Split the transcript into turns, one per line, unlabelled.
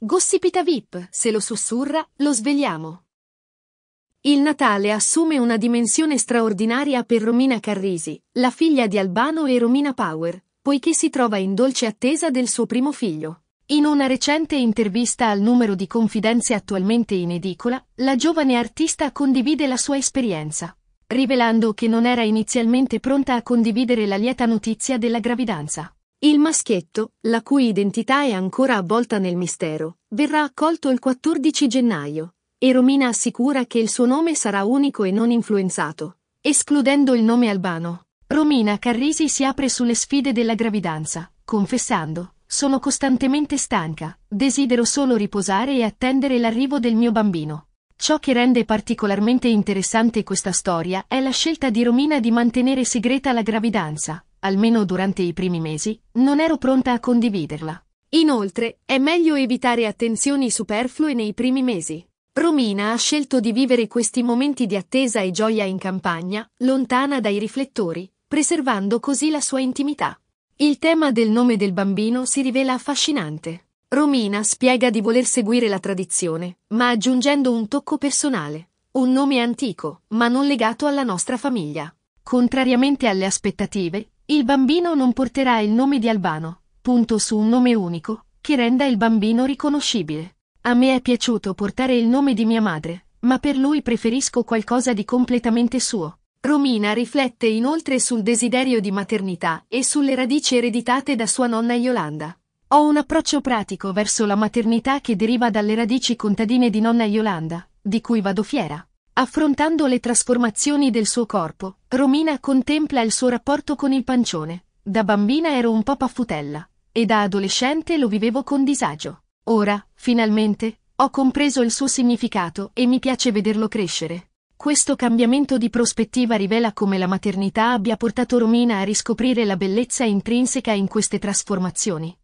Gossipita VIP, se lo sussurra, lo svegliamo. Il Natale assume una dimensione straordinaria per Romina Carrisi, la figlia di Albano e Romina Power, poiché si trova in dolce attesa del suo primo figlio. In una recente intervista al numero di confidenze attualmente in edicola, la giovane artista condivide la sua esperienza, rivelando che non era inizialmente pronta a condividere la lieta notizia della gravidanza. Il maschietto, la cui identità è ancora avvolta nel mistero, verrà accolto il 14 gennaio, e Romina assicura che il suo nome sarà unico e non influenzato, escludendo il nome albano. Romina Carrisi si apre sulle sfide della gravidanza, confessando, sono costantemente stanca, desidero solo riposare e attendere l'arrivo del mio bambino. Ciò che rende particolarmente interessante questa storia è la scelta di Romina di mantenere segreta la gravidanza, almeno durante i primi mesi, non ero pronta a condividerla. Inoltre, è meglio evitare attenzioni superflue nei primi mesi. Romina ha scelto di vivere questi momenti di attesa e gioia in campagna, lontana dai riflettori, preservando così la sua intimità. Il tema del nome del bambino si rivela affascinante. Romina spiega di voler seguire la tradizione, ma aggiungendo un tocco personale, un nome antico, ma non legato alla nostra famiglia. Contrariamente alle aspettative, il bambino non porterà il nome di Albano, punto su un nome unico, che renda il bambino riconoscibile. A me è piaciuto portare il nome di mia madre, ma per lui preferisco qualcosa di completamente suo. Romina riflette inoltre sul desiderio di maternità e sulle radici ereditate da sua nonna Yolanda. Ho un approccio pratico verso la maternità che deriva dalle radici contadine di nonna Yolanda, di cui vado fiera. Affrontando le trasformazioni del suo corpo, Romina contempla il suo rapporto con il pancione. Da bambina ero un po' paffutella, e da adolescente lo vivevo con disagio. Ora, finalmente, ho compreso il suo significato e mi piace vederlo crescere. Questo cambiamento di prospettiva rivela come la maternità abbia portato Romina a riscoprire la bellezza intrinseca in queste trasformazioni.